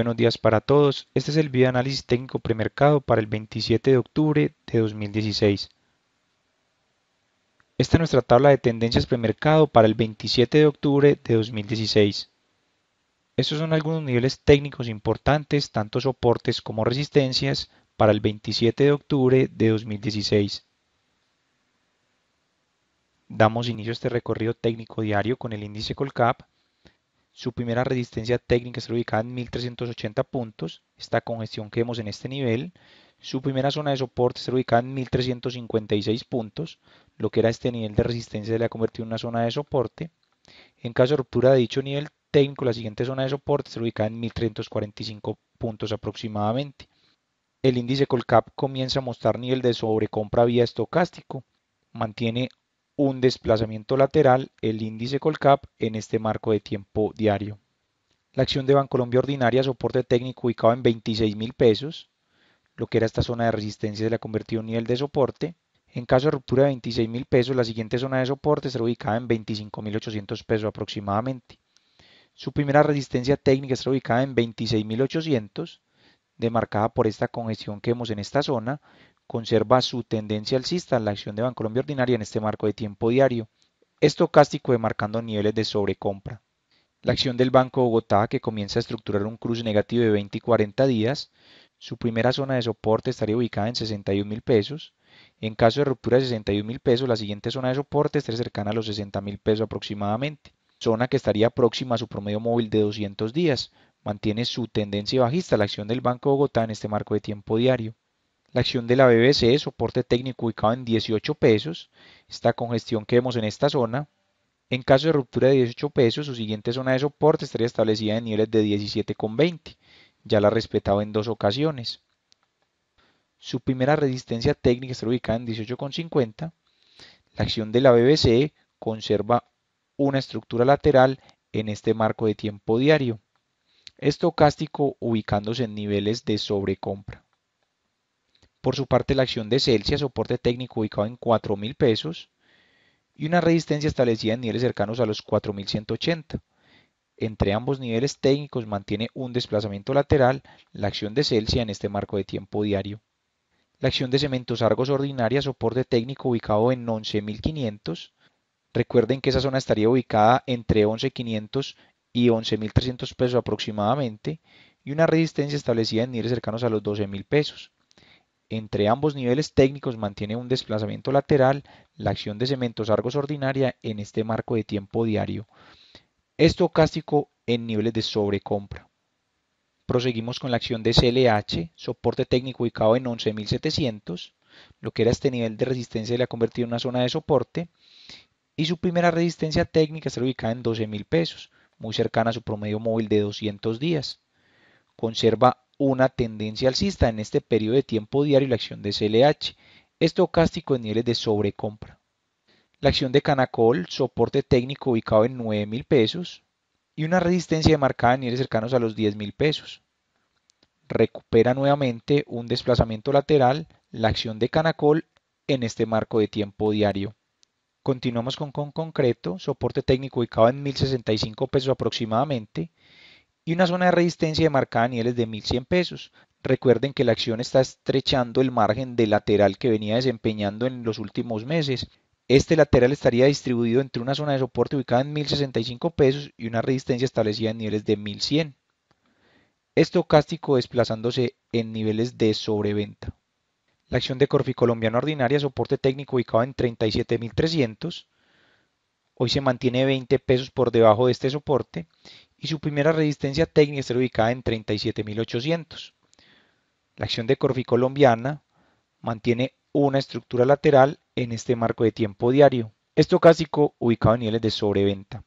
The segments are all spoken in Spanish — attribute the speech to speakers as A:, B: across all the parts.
A: buenos días para todos. Este es el video análisis técnico premercado para el 27 de octubre de 2016. Esta es nuestra tabla de tendencias premercado para el 27 de octubre de 2016. Estos son algunos niveles técnicos importantes, tanto soportes como resistencias, para el 27 de octubre de 2016. Damos inicio a este recorrido técnico diario con el índice Colcap su primera resistencia técnica está ubicada en 1380 puntos, esta congestión que vemos en este nivel. Su primera zona de soporte está ubicada en 1356 puntos, lo que era este nivel de resistencia se le ha convertido en una zona de soporte. En caso de ruptura de dicho nivel técnico, la siguiente zona de soporte está ubicada en 1345 puntos aproximadamente. El índice Colcap comienza a mostrar nivel de sobrecompra vía estocástico, mantiene un desplazamiento lateral el índice Colcap en este marco de tiempo diario. La acción de Bancolombia Ordinaria, soporte técnico ubicado en 26 mil pesos, lo que era esta zona de resistencia se la convirtió en nivel de soporte. En caso de ruptura de 26 mil pesos, la siguiente zona de soporte será ubicada en 25 mil 800 pesos aproximadamente. Su primera resistencia técnica estará ubicada en 26.800, demarcada por esta congestión que vemos en esta zona, conserva su tendencia alcista la acción de Bancolombia Ordinaria en este marco de tiempo diario, estocástico marcando niveles de sobrecompra. La acción del Banco Bogotá, que comienza a estructurar un cruce negativo de 20 y 40 días, su primera zona de soporte estaría ubicada en 61 mil pesos. En caso de ruptura de 61 mil pesos, la siguiente zona de soporte estaría cercana a los 60 mil pesos aproximadamente, zona que estaría próxima a su promedio móvil de 200 días. Mantiene su tendencia bajista la acción del Banco Bogotá en este marco de tiempo diario. La acción de la BBC, soporte técnico ubicado en 18 pesos, esta congestión que vemos en esta zona. En caso de ruptura de 18 pesos, su siguiente zona de soporte estaría establecida en niveles de 17,20. Ya la ha respetado en dos ocasiones. Su primera resistencia técnica estaría ubicada en 18,50. La acción de la BBC conserva una estructura lateral en este marco de tiempo diario. Estocástico ubicándose en niveles de sobrecompra. Por su parte, la acción de Celsius soporte técnico ubicado en 4.000 pesos y una resistencia establecida en niveles cercanos a los 4.180. Entre ambos niveles técnicos mantiene un desplazamiento lateral la acción de Celsius en este marco de tiempo diario. La acción de Cementos Argos Ordinaria, soporte técnico ubicado en 11.500. Recuerden que esa zona estaría ubicada entre 11.500 y 11.300 pesos aproximadamente y una resistencia establecida en niveles cercanos a los 12.000 pesos. Entre ambos niveles técnicos mantiene un desplazamiento lateral la acción de cementos argos ordinaria en este marco de tiempo diario estocástico en niveles de sobrecompra. Proseguimos con la acción de CLH, soporte técnico ubicado en 11.700, lo que era este nivel de resistencia le ha convertido en una zona de soporte, y su primera resistencia técnica está ubicada en 12.000 pesos, muy cercana a su promedio móvil de 200 días. Conserva una tendencia alcista en este periodo de tiempo diario y la acción de CLH, estocástico en niveles de sobrecompra. La acción de Canacol, soporte técnico ubicado en 9 mil pesos y una resistencia marcada en niveles cercanos a los 10 mil pesos. Recupera nuevamente un desplazamiento lateral la acción de Canacol en este marco de tiempo diario. Continuamos con, con concreto, soporte técnico ubicado en 1065 pesos aproximadamente y una zona de resistencia marcada a niveles de 1100 pesos. Recuerden que la acción está estrechando el margen de lateral que venía desempeñando en los últimos meses. Este lateral estaría distribuido entre una zona de soporte ubicada en 1065 pesos y una resistencia establecida en niveles de 1100. Estocástico desplazándose en niveles de sobreventa. La acción de Corfi Colombiano Ordinaria, soporte técnico ubicado en 37.300. Hoy se mantiene 20 pesos por debajo de este soporte y su primera resistencia técnica estará ubicada en 37.800. La acción de Corfi colombiana mantiene una estructura lateral en este marco de tiempo diario, estocástico ubicado en niveles de sobreventa.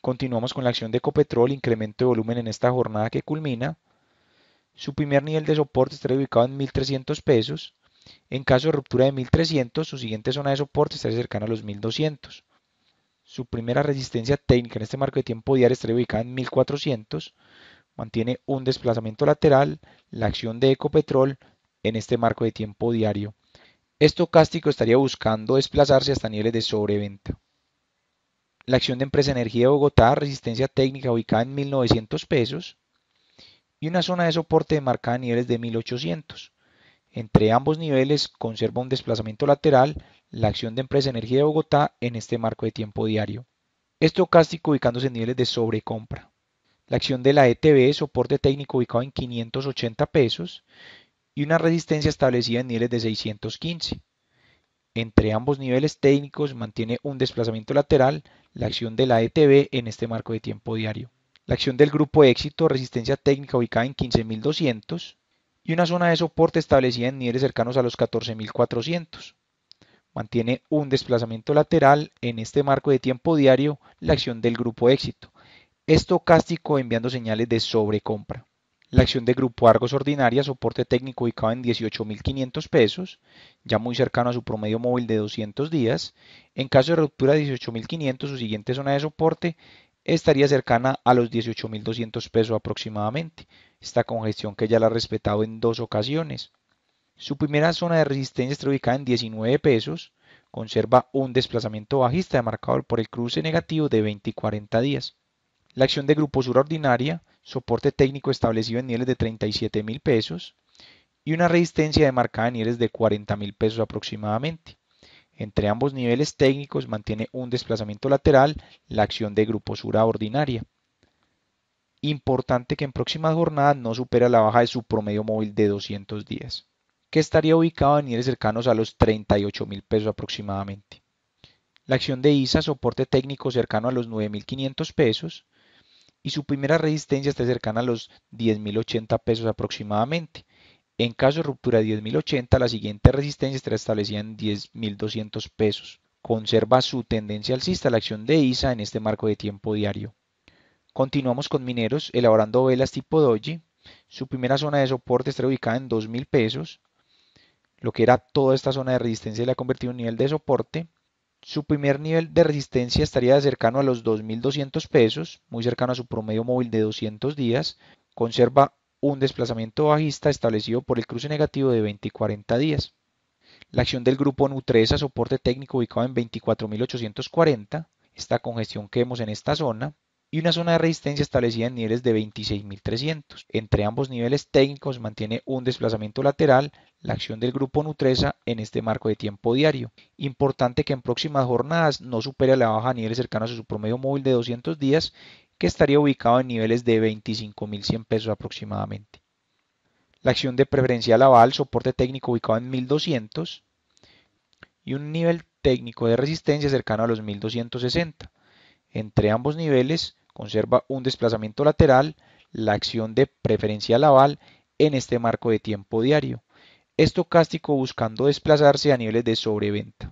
A: Continuamos con la acción de Copetrol incremento de volumen en esta jornada que culmina. Su primer nivel de soporte estará ubicado en 1.300 pesos. En caso de ruptura de 1.300, su siguiente zona de soporte estará cercana a los 1.200. Su primera resistencia técnica en este marco de tiempo diario estaría ubicada en 1400. Mantiene un desplazamiento lateral. La acción de Ecopetrol en este marco de tiempo diario estocástico estaría buscando desplazarse hasta niveles de sobreventa. La acción de Empresa Energía de Bogotá, resistencia técnica ubicada en 1900 pesos y una zona de soporte marcada en niveles de 1800. Entre ambos niveles conserva un desplazamiento lateral, la acción de Empresa Energía de Bogotá en este marco de tiempo diario. Estocástico ubicándose en niveles de sobrecompra. La acción de la ETB, soporte técnico ubicado en 580 pesos y una resistencia establecida en niveles de 615. Entre ambos niveles técnicos mantiene un desplazamiento lateral la acción de la ETB en este marco de tiempo diario. La acción del grupo éxito, resistencia técnica ubicada en 15.200 y una zona de soporte establecida en niveles cercanos a los 14.400 mantiene un desplazamiento lateral en este marco de tiempo diario la acción del grupo éxito, estocástico enviando señales de sobrecompra. La acción de grupo Argos ordinaria, soporte técnico ubicado en 18.500 pesos, ya muy cercano a su promedio móvil de 200 días. En caso de ruptura de 18.500, su siguiente zona de soporte estaría cercana a los 18.200 pesos aproximadamente. Esta congestión que ya la ha respetado en dos ocasiones. Su primera zona de resistencia está ubicada en 19 pesos, conserva un desplazamiento bajista demarcado por el cruce negativo de 20 y 40 días. La acción de grupo sur ordinaria, soporte técnico establecido en niveles de 37 mil pesos y una resistencia demarcada en niveles de 40 mil pesos aproximadamente. Entre ambos niveles técnicos mantiene un desplazamiento lateral la acción de grupo sur ordinaria. Importante que en próximas jornadas no supera la baja de su promedio móvil de 200 días que estaría ubicado en niveles cercanos a los 38 mil pesos aproximadamente. La acción de ISA, soporte técnico cercano a los 9.500 pesos y su primera resistencia está cercana a los 10.080 pesos aproximadamente. En caso de ruptura de 10.080, la siguiente resistencia estará establecida en 10.200 pesos. Conserva su tendencia alcista la acción de ISA en este marco de tiempo diario. Continuamos con mineros elaborando velas tipo doji. Su primera zona de soporte estará ubicada en 2.000 pesos lo que era toda esta zona de resistencia, la ha convertido en nivel de soporte. Su primer nivel de resistencia estaría cercano a los 2.200 pesos, muy cercano a su promedio móvil de 200 días. Conserva un desplazamiento bajista establecido por el cruce negativo de 20 y 40 días. La acción del grupo Nutresa, soporte técnico ubicado en 24.840, esta congestión que vemos en esta zona, y una zona de resistencia establecida en niveles de 26.300. Entre ambos niveles técnicos mantiene un desplazamiento lateral la acción del grupo Nutresa en este marco de tiempo diario. Importante que en próximas jornadas no supere la baja a niveles cercanos a su promedio móvil de 200 días, que estaría ubicado en niveles de 25.100 pesos aproximadamente. La acción de preferencial aval, soporte técnico ubicado en 1200 y un nivel técnico de resistencia cercano a los 1260. Entre ambos niveles conserva un desplazamiento lateral, la acción de preferencial aval en este marco de tiempo diario, estocástico buscando desplazarse a niveles de sobreventa.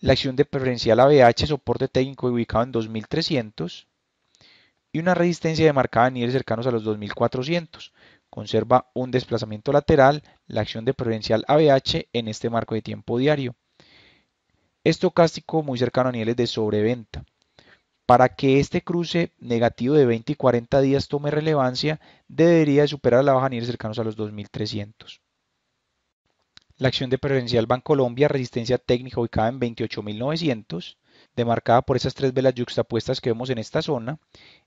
A: La acción de preferencial ABH soporte técnico ubicado en 2300 y una resistencia demarcada a niveles cercanos a los 2400. Conserva un desplazamiento lateral, la acción de preferencial ABH en este marco de tiempo diario. Estocástico muy cercano a niveles de sobreventa. Para que este cruce negativo de 20 y 40 días tome relevancia, debería superar la baja nivel cercanos a los 2300. La acción de preferencial Colombia resistencia técnica ubicada en 28.900, demarcada por esas tres velas yuxtapuestas que vemos en esta zona.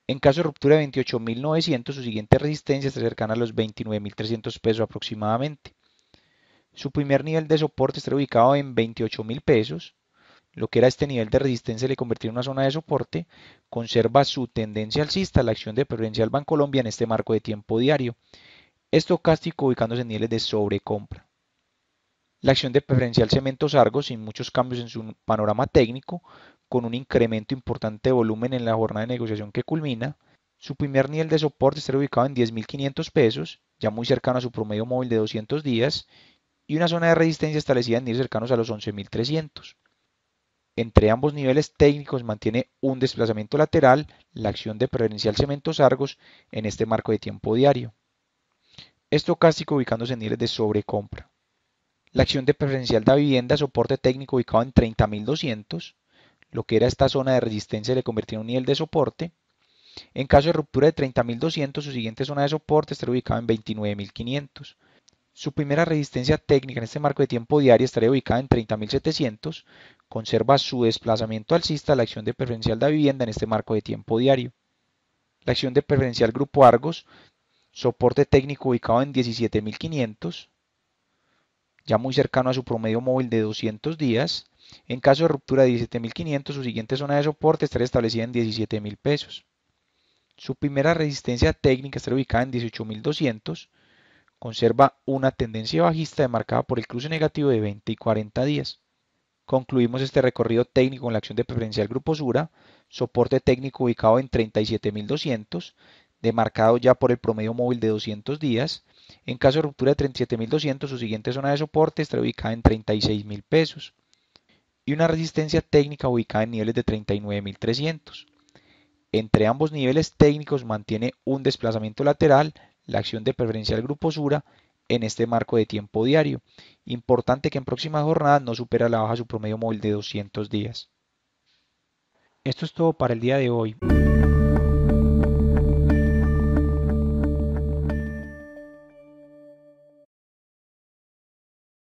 A: En caso de ruptura de 28.900, su siguiente resistencia está cercana a los 29.300 pesos aproximadamente. Su primer nivel de soporte está ubicado en 28.000 pesos lo que era este nivel de resistencia le convirtió en una zona de soporte, conserva su tendencia alcista, la acción de preferencial Bancolombia en este marco de tiempo diario, estocástico ubicándose en niveles de sobrecompra. La acción de preferencial Cementos Argos sin muchos cambios en su panorama técnico, con un incremento importante de volumen en la jornada de negociación que culmina, su primer nivel de soporte estará ubicado en 10.500 pesos, ya muy cercano a su promedio móvil de 200 días, y una zona de resistencia establecida en niveles cercanos a los 11.300. Entre ambos niveles técnicos mantiene un desplazamiento lateral la acción de preferencial cementos argos en este marco de tiempo diario. Estocástico ubicándose en niveles de sobrecompra. La acción de preferencial de vivienda soporte técnico ubicado en 30.200. Lo que era esta zona de resistencia le convirtió en un nivel de soporte. En caso de ruptura de 30.200, su siguiente zona de soporte estará ubicada en 29.500. Su primera resistencia técnica en este marco de tiempo diario estaría ubicada en 30.700, conserva su desplazamiento alcista la acción de preferencial de vivienda en este marco de tiempo diario. La acción de preferencial Grupo Argos, soporte técnico ubicado en 17.500, ya muy cercano a su promedio móvil de 200 días. En caso de ruptura de 17.500, su siguiente zona de soporte estará establecida en 17.000 pesos. Su primera resistencia técnica estará ubicada en 18.200. Conserva una tendencia bajista demarcada por el cruce negativo de 20 y 40 días. Concluimos este recorrido técnico en la acción de preferencial Grupo Sura, soporte técnico ubicado en 37.200, demarcado ya por el promedio móvil de 200 días. En caso de ruptura de 37.200, su siguiente zona de soporte estará ubicada en 36.000 pesos y una resistencia técnica ubicada en niveles de 39.300. Entre ambos niveles técnicos mantiene un desplazamiento lateral la acción de preferencial Grupo Sura en este marco de tiempo diario. Importante que en próximas jornadas no supera la baja su promedio móvil de 200 días. Esto es todo para el día de hoy.